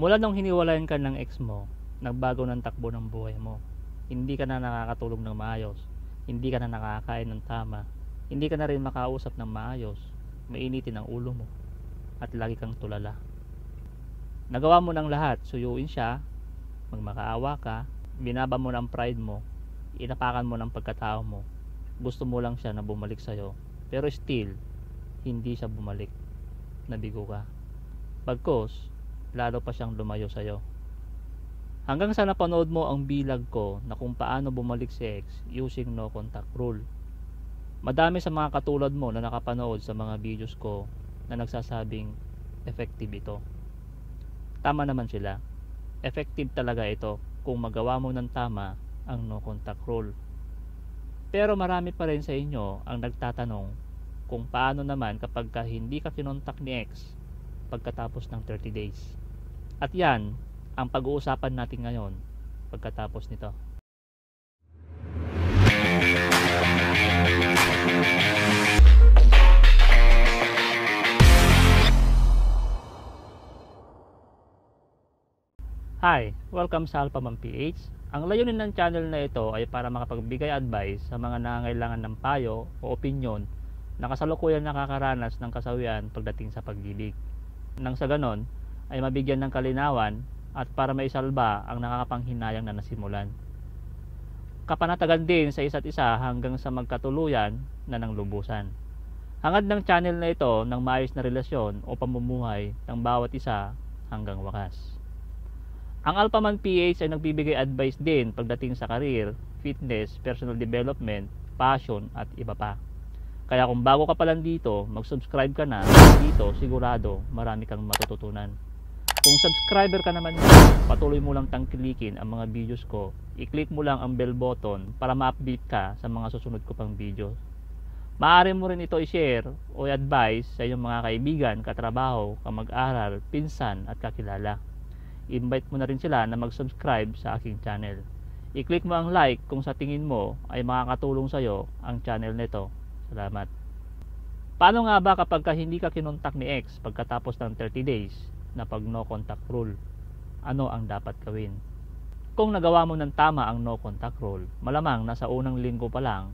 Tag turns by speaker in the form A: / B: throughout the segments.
A: mula nung hiniwalayan ka ng ex mo nagbago ng takbo ng buhay mo hindi ka na nakakatulog ng maayos hindi ka na nakakain ng tama hindi ka na rin makausap ng maayos mainitin ang ulo mo at lagi kang tulala nagawa mo ng lahat suyuin siya magmakaawa ka binaba mo ng pride mo inapakan mo ng pagkatao mo gusto mo lang siya na bumalik sa'yo pero still hindi siya bumalik nabigo ka pagkos lalo pa siyang lumayo sa'yo. Hanggang sa napanood mo ang bilag ko na kung paano bumalik si X using no contact rule. Madami sa mga katulad mo na nakapanood sa mga videos ko na nagsasabing effective ito. Tama naman sila. Effective talaga ito kung magawa mo ng tama ang no contact rule. Pero marami pa rin sa inyo ang nagtatanong kung paano naman kapag ka hindi ka kinontak ni X pagkatapos ng 30 days. At yan, ang pag-uusapan natin ngayon pagkatapos nito. Hi, welcome sa Alpha Mom PH. Ang layunin ng channel na ito ay para makapagbigay advice sa mga nangangailangan ng payo o opinion na kasalukuyan nakakaranas ng kasawian pagdating sa pag-ibig. Nang sa ganon, ay mabigyan ng kalinawan at para maisalba ang nakakapanghinayang na nasimulan. Kapanatagan din sa isa't isa hanggang sa magkatuluyan na ng lubusan. Hangad ng channel na ito ng maayos na relasyon o pamumuhay ng bawat isa hanggang wakas. Ang Alpaman PH ay nagbibigay advice din pagdating sa karir, fitness, personal development, passion at iba pa. Kaya kung bago ka pa lang dito, mag-subscribe ka na dito sigurado marami kang matututunan. Kung subscriber ka naman, patuloy mo lang tangkilikin ang mga videos ko. I-click mo lang ang bell button para ma-update ka sa mga susunod ko pang video. Maaari mo rin ito i-share o i-advise sa iyong mga kaibigan, katrabaho, kamag-aral, pinsan at kakilala. invite mo na rin sila na mag-subscribe sa aking channel. I-click mo ang like kung sa tingin mo ay makakatulong sa iyo ang channel nito. Salamat. Paano nga ba kapag ka hindi ka kinontak ni X pagkatapos ng 30 days? na pag no contact rule. Ano ang dapat gawin? Kung nagawa mo ng tama ang no contact rule, malamang na sa unang linggo pa lang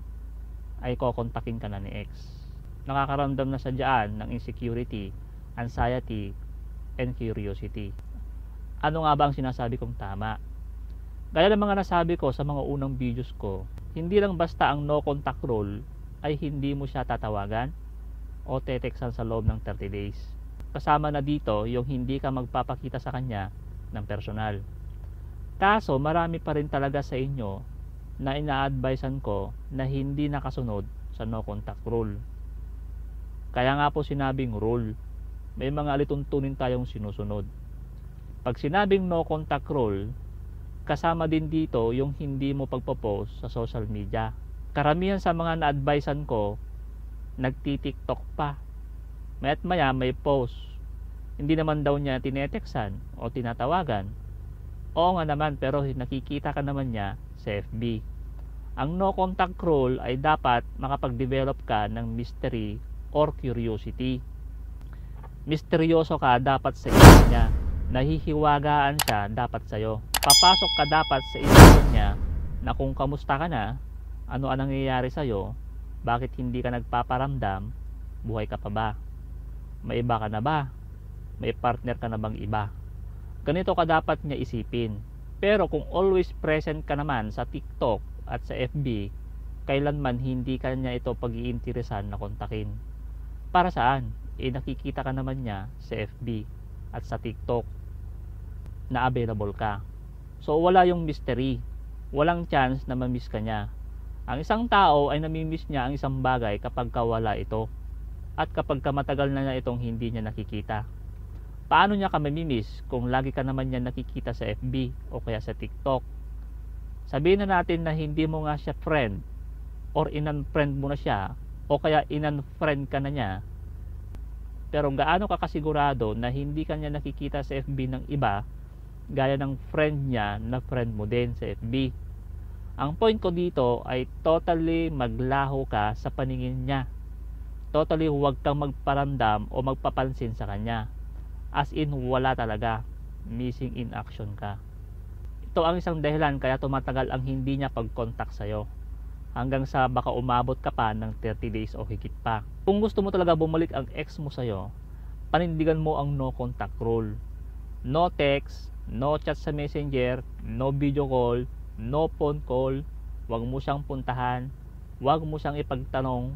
A: ay kokontakin ka na ni ex. Nakakaramdam na sa dyan ng insecurity, anxiety, and curiosity. Ano nga ba ang sinasabi kong tama? Gaya ng mga nasabi ko sa mga unang videos ko, hindi lang basta ang no contact rule ay hindi mo siya tatawagan o tetexan sa loob ng 30 days kasama na dito yung hindi ka magpapakita sa kanya ng personal. Kaso marami pa rin talaga sa inyo na ina-advisean ko na hindi nakasunod sa no contact rule. Kaya nga po sinabing rule, may mga alituntunin tayong sinusunod. Pag sinabing no contact rule, kasama din dito yung hindi mo pagpo-post sa social media. Karamihan sa mga na-advisean ko, nagtitiktok pa Mayat maya may post. Hindi naman daw niya tineteksan o tinatawagan. Oo nga naman pero nakikita ka naman niya sa FB. Ang no contact rule ay dapat makapag-develop ka ng mystery or curiosity. Misteryoso ka dapat sa isip niya. Nahihiwagaan siya dapat sa'yo. Papasok ka dapat sa isip niya na kung kamusta ka na, ano ang nangyayari sa'yo, bakit hindi ka nagpaparamdam, buhay ka pa ba? may iba ka na ba may partner ka na bang iba ganito ka dapat niya isipin pero kung always present ka naman sa TikTok at sa FB kailanman hindi ka niya ito pag-iinteresan na kontakin para saan? eh nakikita ka naman niya sa FB at sa TikTok na available ka so wala yung mystery walang chance na mamiss ka niya ang isang tao ay namimiss niya ang isang bagay kapag kawala ito at kapag kamatagal na niya itong hindi niya nakikita. Paano niya ka mamimiss kung lagi ka naman niya nakikita sa FB o kaya sa TikTok? Sabihin na natin na hindi mo nga siya friend or inan-friend mo na siya o kaya inan-friend ka na niya. Pero gaano ka kasigurado na hindi ka niya nakikita sa FB ng iba gaya ng friend niya na friend mo din sa FB? Ang point ko dito ay totally maglaho ka sa paningin niya totally huwag kang magparandam o magpapansin sa kanya as in wala talaga missing in action ka ito ang isang dahilan kaya tumatagal ang hindi niya pag-contact sa'yo hanggang sa baka umabot ka pa ng 30 days o higit pa kung gusto mo talaga bumalik ang ex mo sa'yo panindigan mo ang no contact rule no text no chat sa messenger no video call no phone call huwag mo siyang puntahan huwag mo siyang ipagtanong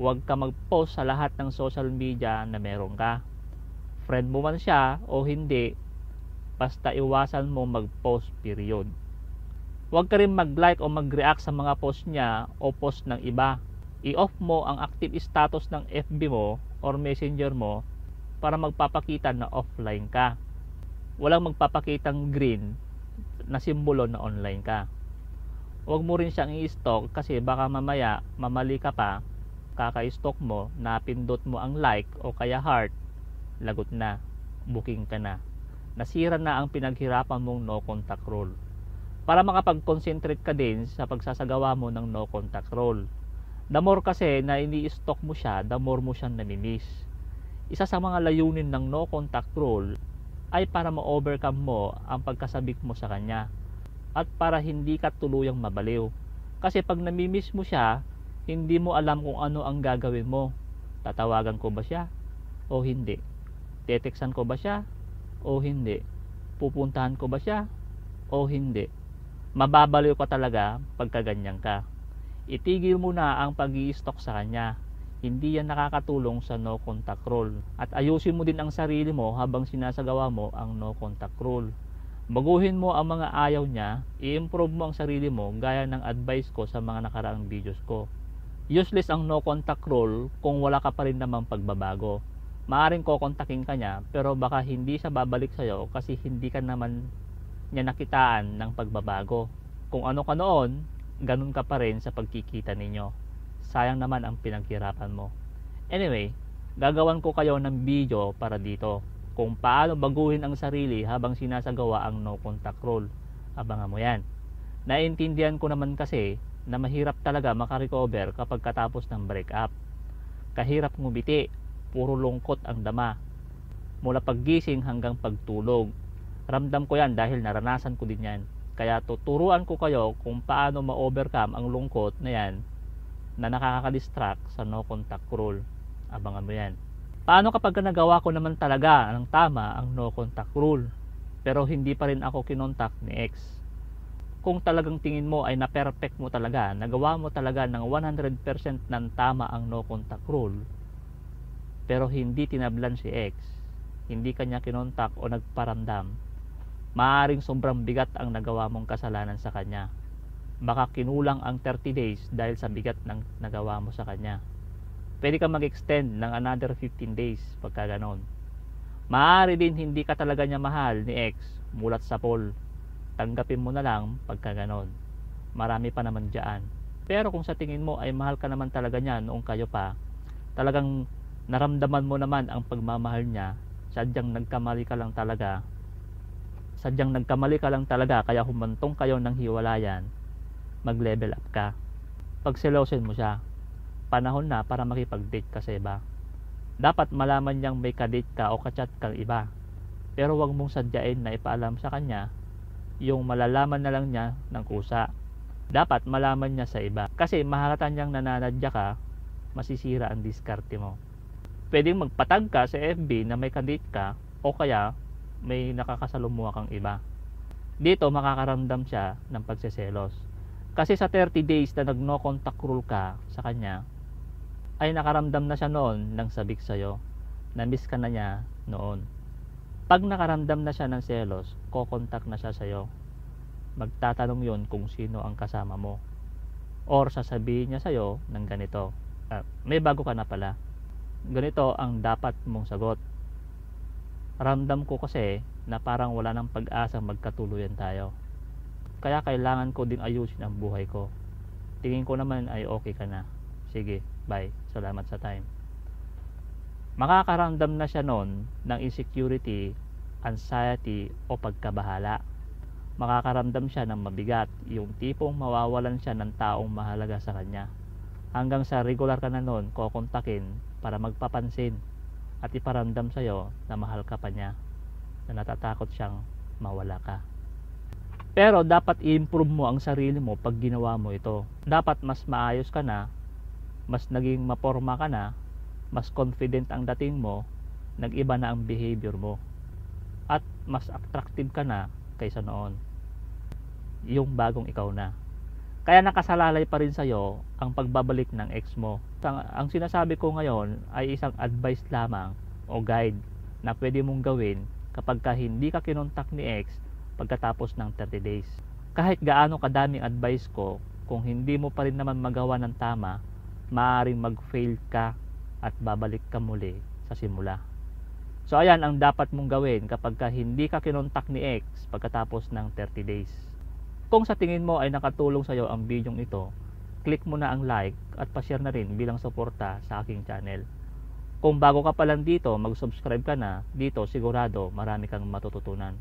A: huwag ka mag-post sa lahat ng social media na meron ka. Friend mo man siya o hindi, basta iwasan mo mag-post period. Huwag ka rin mag-like o mag-react sa mga post niya o post ng iba. I-off mo ang active status ng FB mo or messenger mo para magpapakita na offline ka. Walang magpapakitang green na simbolo na online ka. Huwag mo rin siyang i-stalk kasi baka mamaya mamali ka pa kaka-stock mo, napindot mo ang like o kaya heart, lagot na, booking ka na. Nasira na ang pinaghirapan mong no contact rule. Para makapag-concentrate ka din sa pagsasagawa mo ng no contact rule. The more kasi na ini-stock mo siya, the more mo siyang namimiss. Isa sa mga layunin ng no contact rule ay para ma-overcome mo ang pagkasabik mo sa kanya at para hindi ka tuluyang mabaliw. Kasi pag namimiss mo siya, hindi mo alam kung ano ang gagawin mo. Tatawagan ko ba siya o hindi? Teteksan ko ba siya o hindi? Pupuntahan ko ba siya o hindi? Mababaliw ka talaga pagkaganyan ka. Itigil mo na ang pag stock sa kanya. Hindi yan nakakatulong sa no contact rule. At ayusin mo din ang sarili mo habang sinasagawa mo ang no contact rule. Baguhin mo ang mga ayaw niya, i-improve mo ang sarili mo gaya ng advice ko sa mga nakaraang videos ko useless ang no contact rule kung wala ka pa rin namang pagbabago maaring kokontakin ka niya pero baka hindi siya babalik sa'yo kasi hindi ka naman niya nakitaan ng pagbabago kung ano ka noon ganun ka pa rin sa pagkikita ninyo sayang naman ang pinaghirapan mo anyway gagawan ko kayo ng video para dito kung paano baguhin ang sarili habang sinasagawa ang no contact rule abangan mo yan naintindihan ko naman kasi na mahirap talaga makarecover kapag katapos ng break up. Kahirap ngumiti, puro lungkot ang dama. Mula paggising hanggang pagtulog. Ramdam ko yan dahil naranasan ko din yan. Kaya tuturuan ko kayo kung paano ma-overcome ang lungkot na yan na nakakadistract sa no contact rule. Abangan mo yan. Paano kapag nagawa ko naman talaga ng tama ang no contact rule pero hindi pa rin ako kinontak ni ex? kung talagang tingin mo ay na-perfect mo talaga, nagawa mo talaga ng 100% ng tama ang no contact rule, pero hindi tinablan si X, hindi kanya kinontak o nagparamdam, maaring sobrang bigat ang nagawa mong kasalanan sa kanya. Baka kinulang ang 30 days dahil sa bigat ng nagawa mo sa kanya. Pwede ka mag-extend ng another 15 days pagka ganon. Maaari din hindi ka talaga niya mahal ni X mulat sa poll tanggapin mo na lang pagka ganon. Marami pa naman dyan. Pero kung sa tingin mo ay mahal ka naman talaga niya noong kayo pa, talagang naramdaman mo naman ang pagmamahal niya, sadyang nagkamali ka lang talaga, sadyang nagkamali ka lang talaga kaya humantong kayo ng hiwalayan, mag-level up ka. Pagselosin mo siya, panahon na para makipag-date ka sa iba. Dapat malaman niyang may kadate ka o kachat kang iba. Pero huwag mong sadyain na ipaalam sa kanya yung malalaman na lang niya ng kusa. Dapat malaman niya sa iba. Kasi mahalata niyang nananadya ka, masisira ang diskarte mo. Pwedeng magpatag ka sa FB na may candidate ka o kaya may nakakasalumuha kang iba. Dito makakaramdam siya ng pagseselos. Kasi sa 30 days na nag-no contact rule ka sa kanya, ay nakaramdam na siya noon ng sabik sa'yo. Na-miss ka na niya noon pag nakaramdam na siya ng selos kokontak na siya sa'yo magtatanong yon kung sino ang kasama mo or sasabihin niya sa'yo ng ganito uh, may bago ka na pala ganito ang dapat mong sagot ramdam ko kasi na parang wala ng pag-asa magkatuluyan tayo kaya kailangan ko din ayusin ang buhay ko tingin ko naman ay okay ka na sige bye salamat sa time makakaramdam na siya noon ng insecurity anxiety o pagkabahala. Makakaramdam siya ng mabigat, yung tipong mawawalan siya ng taong mahalaga sa kanya. Hanggang sa regular ka na noon kukontakin para magpapansin at iparamdam sa'yo na mahal ka pa niya, na natatakot siyang mawala ka. Pero dapat i-improve mo ang sarili mo pag ginawa mo ito. Dapat mas maayos ka na, mas naging maporma ka na, mas confident ang dating mo, nag-iba na ang behavior mo mas attractive ka na kaysa noon yung bagong ikaw na kaya nakasalalay pa rin sa'yo ang pagbabalik ng ex mo ang, ang sinasabi ko ngayon ay isang advice lamang o guide na pwede mong gawin kapag ka hindi ka kinontak ni ex pagkatapos ng 30 days kahit gaano kadaming advice ko kung hindi mo pa rin naman magawa ng tama maaring mag-fail ka at babalik ka muli sa simula So ayan ang dapat mong gawin kapag ka hindi ka kinontak ni X pagkatapos ng 30 days. Kung sa tingin mo ay nakatulong sa iyo ang video ito, click mo na ang like at pa-share na rin bilang suporta sa aking channel. Kung bago ka pa lang dito, mag-subscribe ka na, dito sigurado marami kang matututunan.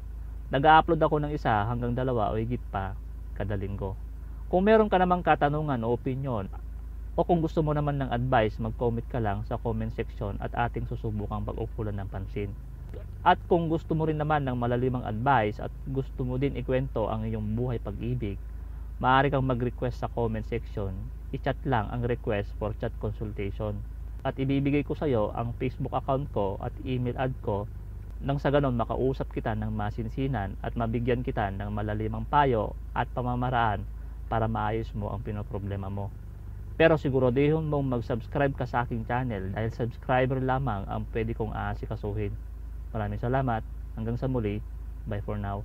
A: Nag-upload ako ng isa hanggang dalawa o higit pa kada linggo. Kung meron ka namang katanungan o opinion o kung gusto mo naman ng advice mag-comment ka lang sa comment section at ating susubukang pag-ukulan ng pansin at kung gusto mo rin naman ng malalimang advice at gusto mo din ikwento ang iyong buhay pag-ibig, maaari kang mag-request sa comment section. I-chat lang ang request for chat consultation. At ibibigay ko sa iyo ang Facebook account ko at email ad ko nang sa ganon makausap kita ng masinsinan at mabigyan kita ng malalimang payo at pamamaraan para maayos mo ang pinoproblema mo. Pero siguradihon mong mag-subscribe ka sa aking channel dahil subscriber lamang ang pwede kong aasikasuhin. Maraming salamat. Hanggang sa muli. Bye for now.